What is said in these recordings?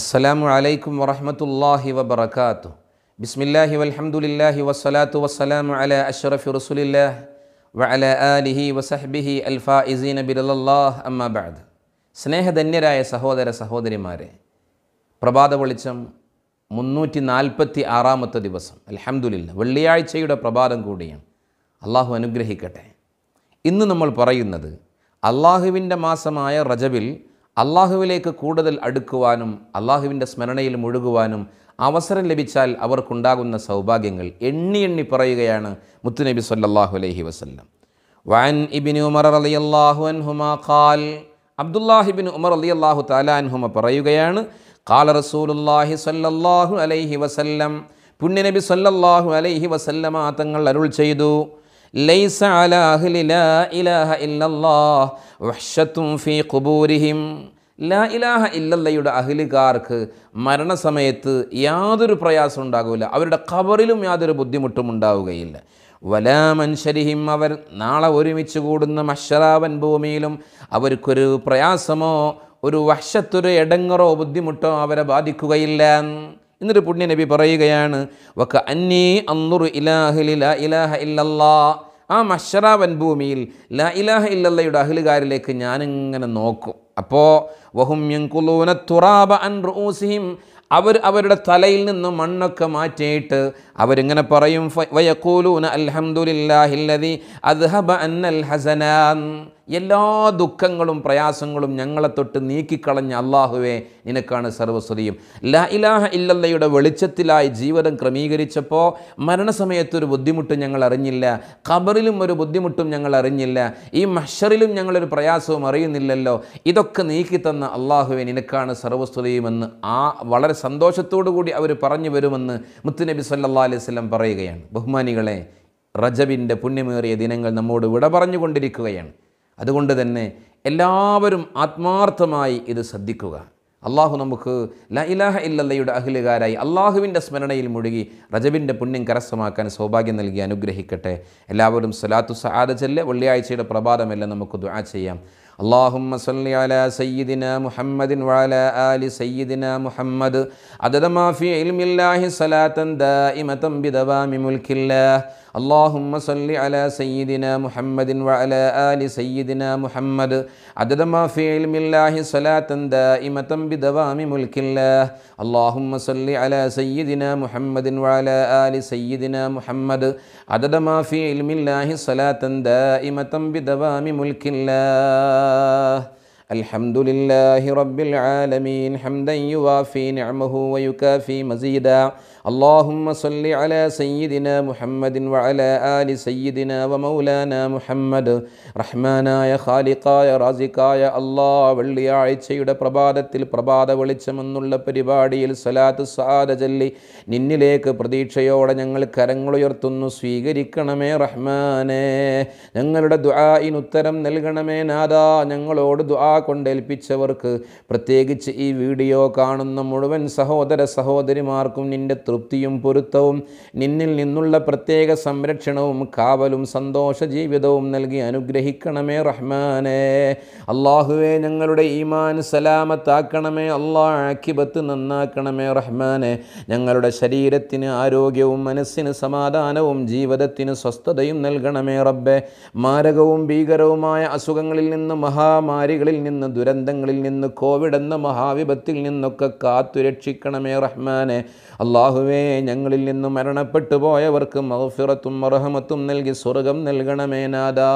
അസ്സലാമു അലൈക്കും വറഹമത്തല്ലാഹി വബർക്കാത്തു ബിസ്മില്ലാഹി വൽഹമുല്ലാഹി വസ്സലാത്തു വസ്സലാമു അല അഷ്റഫി റസൂലില്ലാഹി വഅല ആലിഹി വസഹ്ബിഹി അൽഫാ ഇസീന അമ്മാ ബഅദ് സ്നേഹധന്യരായ സഹോദര സഹോദരിമാരെ പ്രഭാത വെളിച്ചം മുന്നൂറ്റി നാൽപ്പത്തി ആറാമത്തെ ദിവസം അലഹമുല്ല വെള്ളിയാഴ്ചയുടെ പ്രഭാതം കൂടിയാണ് അള്ളാഹു അനുഗ്രഹിക്കട്ടെ ഇന്ന് നമ്മൾ പറയുന്നത് അള്ളാഹുവിൻ്റെ മാസമായ റജബിൽ അള്ളാഹുവിലേക്ക് കൂടുതൽ അടുക്കുവാനും അള്ളാഹുവിൻ്റെ സ്മരണയിൽ മുഴുകുവാനും അവസരം ലഭിച്ചാൽ അവർക്കുണ്ടാകുന്ന സൗഭാഗ്യങ്ങൾ എണ്ണി എണ്ണി പറയുകയാണ് മുത്തുനബി സല്ലാഹു അലൈഹി വസ്ല്ലം വാൻ ഇബിൻ ഉമർ അലി അള്ളാഹു അൻഹുമാ ഖാൽ അബ്ദുല്ലാഹിബിൻ ഉമർ അലി അള്ളാഹു താലാൻഹുമ പറയുകയാണ് കാല റസൂലുല്ലാഹി സല്ലാഹു അലൈഹി വസല്ലം പുണ്യനബി സല്ലാഹു അലൈഹി വസല്ലമ തങ്ങൾ അരുൾ ചെയ്തു ലൈസ അലാഹ് ലാ ഇലാഹ ഇല്ലല്ലാഹ് വഹ്ശത്തും ഫീ ഖുബൂരിഹിം ലാ ഇലാഹ ഇല്ലല്ലയുടെ അഹിലുകാർക്ക് മരണസമയത്ത് യാതൊരു പ്രയാസം ഉണ്ടാകില്ല അവരുടെ ഖബറിലും യാതൊരു ബുദ്ധിമുട്ടും ഉണ്ടാവുകയില്ല വലാമൻശരിഹിം അവർ നാളെ ഒരുമിച്ച് കൂടുന്ന മഷറാവൻ ഭൂമിയിലും അവർക്കൊരു പ്രയാസമോ ഒരു വശത്തൊരു എടങ്ങറോ ബുദ്ധിമുട്ടോ അവരെ ബാധിക്കുകയില്ല എന്നിട്ട് പുണ്യനബി പറയുകയാണ് വക്ക അന്നീ അന്നുറു ഇലാഹിലി ലാ ഇലാഹ ഇല്ലല്ലാ ആ മഷറ വൻഭൂമിയിൽ ലാ ഇലാഹ ഇല്ലല്ലയുടെ അഹ്ലുകാരിലേക്ക് ഞാനിങ്ങനെ നോക്കും അപ്പോൾ വഹുമ്യങ്കുലൂന തുറാബ അൻ റൂസിഹിം അവർ അവരുടെ തലയിൽ നിന്ന് മണ്ണൊക്കെ മാറ്റിയിട്ട് അവരിങ്ങനെ പറയും വയക്കൂലൂന അൽഹമുല്ലാഹില്ലതി അദ്ഹബ അന്നൽ ഹസനാൻ എല്ലാ ദുഃഖങ്ങളും പ്രയാസങ്ങളും ഞങ്ങളെ തൊട്ട് നീക്കിക്കളഞ്ഞ അള്ളാഹുവേ നിനക്കാണ് സർവസ്വതിയും ലാ ഇലാഹ ഇല്ലല്ലയുടെ വെളിച്ചത്തിലായി ജീവിതം ക്രമീകരിച്ചപ്പോൾ മരണസമയത്തൊരു ബുദ്ധിമുട്ടും ഞങ്ങൾ അറിഞ്ഞില്ല ഖബറിലും ഒരു ബുദ്ധിമുട്ടും ഞങ്ങൾ അറിഞ്ഞില്ല ഈ മഷറിലും ഞങ്ങളൊരു പ്രയാസവും അറിയുന്നില്ലല്ലോ ഇതൊക്കെ നീക്കി തന്ന അള്ളാഹുവെ നിനക്കാണ് സർവസ്വതിയുമെന്ന് ആ വളരെ സന്തോഷത്തോടു കൂടി അവർ പറഞ്ഞു വരുമെന്ന് മുത്തുനബി സല്ലാ അലൈഹി സ്വലം പറയുകയാണ് ബഹുമാനികളെ റജബിൻ്റെ പുണ്യമേറിയ ദിനങ്ങൾ നമ്മോട് വിട പറഞ്ഞുകൊണ്ടിരിക്കുകയാണ് അതുകൊണ്ട് തന്നെ എല്ലാവരും ആത്മാർത്ഥമായി ഇത് ശ്രദ്ധിക്കുക അള്ളാഹു നമുക്ക് ല ഇലാഹ ഇല്ലയുടെ അഖിലുകാരായി അള്ളാഹുവിൻ്റെ സ്മരണയിൽ മുഴുകി റജബിൻ്റെ പുണ്യം കരസ്ഥമാക്കാൻ സൗഭാഗ്യം നൽകി അനുഗ്രഹിക്കട്ടെ എല്ലാവരും സലാത്തു സഹാദ ചെല്ലെ വെള്ളിയാഴ്ചയുടെ പ്രഭാതമല്ല നമുക്ക് ദുആ ചെയ്യാം اللهم صل على سيدنا محمد وعلى آل سيدنا محمد عدد ما في علم الله صلاة دائمة بدوام ملك الله اللهم صل على سيدنا محمد وعلى آل سيدنا محمد عدد ما في علم الله صلاة دائمة بدوام ملك الله اللهم صل على سيدنا محمد وعلى آل سيدنا محمد عدد ما في علم الله صلاة دائمة بدوام ملك الله الحمد لله رب العالمين حمدا يوافي نعمه ويكافي مزيدا اللهم صل على سيدنا محمد وعلى آل سيدنا ومولانا محمد റഹ്മാനായ ഖാലിക്കായ റാസിക്കായ അള്ളാ വെള്ളിയാഴ്ചയുടെ പ്രഭാതത്തിൽ പ്രഭാത വെളിച്ചമെന്നുള്ള പരിപാടിയിൽ സലാത്ത് സാദ ചൊല്ലി നിന്നിലേക്ക് പ്രതീക്ഷയോടെ ഞങ്ങൾ കരങ്ങളുയർത്തുന്നു സ്വീകരിക്കണമേ റഹ്മാനേ ഞങ്ങളുടെ ദുആയിന് ഉത്തരം നൽകണമേ നാദാ ഞങ്ങളോട് ദുആ കൊണ്ടേൽപ്പിച്ചവർക്ക് പ്രത്യേകിച്ച് ഈ വീഡിയോ കാണുന്ന മുഴുവൻ സഹോദര സഹോദരിമാർക്കും നിൻ്റെ തൃപ്തിയും പൊരുത്തവും നിന്നിൽ നിന്നുള്ള പ്രത്യേക സംരക്ഷണവും കാവലും സന്തോഷ ജീവിതവും നൽകി അനുഗ്രഹിക്കണമേ റഹ്മാനെ അള്ളാഹുവെ ഞങ്ങളുടെ ഈമാൻ സലാമത്താക്കണമേ അള്ളാഹ് ആക്കിബത്ത് നന്നാക്കണമേ റഹ്മാനെ ഞങ്ങളുടെ ശരീരത്തിന് ആരോഗ്യവും മനസ്സിന് സമാധാനവും ജീവിതത്തിന് സ്വസ്ഥതയും നൽകണമേ റബ്ബെ മാരകവും ഭീകരവുമായ അസുഖങ്ങളിൽ നിന്ന് മഹാമാരികളിൽ നിന്ന് നിന്ന് ദുരന്തങ്ങളിൽ നിന്ന് കോവിഡ് എന്ന മഹാവിപത്തിൽ നിന്നൊക്കെ കാത്തു രക്ഷിക്കണമേ റഹ്മാനെ അള്ളാഹുവേ ഞങ്ങളിൽ നിന്ന് മരണപ്പെട്ടു പോയവർക്ക് മഹഫിറത്തും അറഹമത്തും നൽകി സ്വർഗം നൽകണമേ നാദാ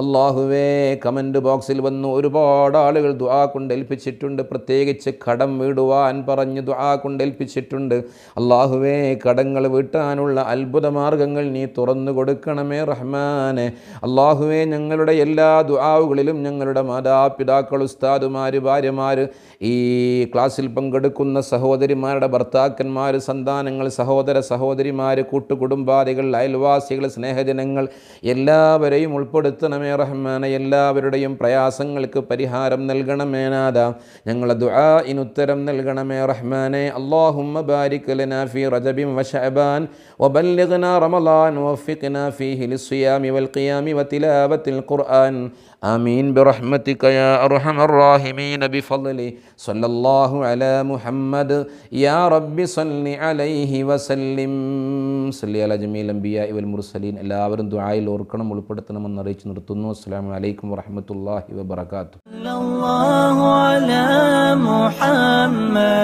അള്ളാഹുവേ കമൻറ്റ് ബോക്സിൽ വന്നു ഒരുപാട് ആളുകൾ ദുആ കൊണ്ടേൽപ്പിച്ചിട്ടുണ്ട് പ്രത്യേകിച്ച് കടം വീടുവാൻ പറഞ്ഞ് ദുആ കൊണ്ടേൽപ്പിച്ചിട്ടുണ്ട് അള്ളാഹുവേ കടങ്ങൾ വീട്ടാനുള്ള അത്ഭുത മാർഗങ്ങൾ നീ തുറന്നു കൊടുക്കണമേ റഹ്മാനെ അള്ളാഹുവേ ഞങ്ങളുടെ എല്ലാ ദുആവുകളിലും ഞങ്ങളുടെ മാതാപിതാക്കൾ ഉസ്താദുമാർ ഭാര്യമാർ ഈ ക്ലാസ്സിൽ പങ്കെടുക്കുന്ന സഹോദരിമാരുടെ ഭർത്താക്കന്മാർ സന്താനങ്ങൾ സഹോദര സഹോദരിമാർ കൂട്ടുകുടുംബാദികൾ അയൽവാസികൾ സ്നേഹജനങ്ങൾ എല്ലാവരെയും ഉൾപ്പെടുത്തണം നൽകണമേ റഹ്മാനെ എല്ലാവരുടെയും പ്രയാസങ്ങൾക്ക് പരിഹാരം നൽകണമേ നാഥ ഞങ്ങളെ ദുആ ഇനുത്തരം നൽകണമേ റഹ്മാനെ അള്ളാഹുമ്മ ബാരിക് ലനാ ഫി റജബിൻ വ വബല്ലിഗ്നാ റമളാൻ വവഫിഖ്നാ ഫീഹി ലിസ്സിയാമി വൽഖിയാമി വതിലാവത്തിൽ ഖുർആൻ ആമീൻ برحمتك يا أرحم الراحمين بفضل صلى الله على محمد يا رب صل عليه وسلم صلي على جميع الأنبياء والمرسلين എല്ലാവരും ദുആയിൽ ഓർക്കണം ഉൾപ്പെടുത്തണമെന്ന് അറിയിച്ചു നിർത്തും നിർത്തുന്നു അസ്സാം വലൈക്കും വറഹമത്തല്ലാഹി വബർക്കാത്തു الله على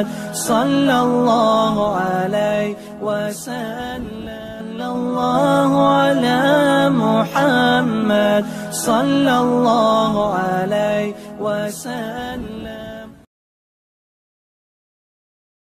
محمد صلى الله عليه وسلم الله على محمد صلى الله عليه وسلم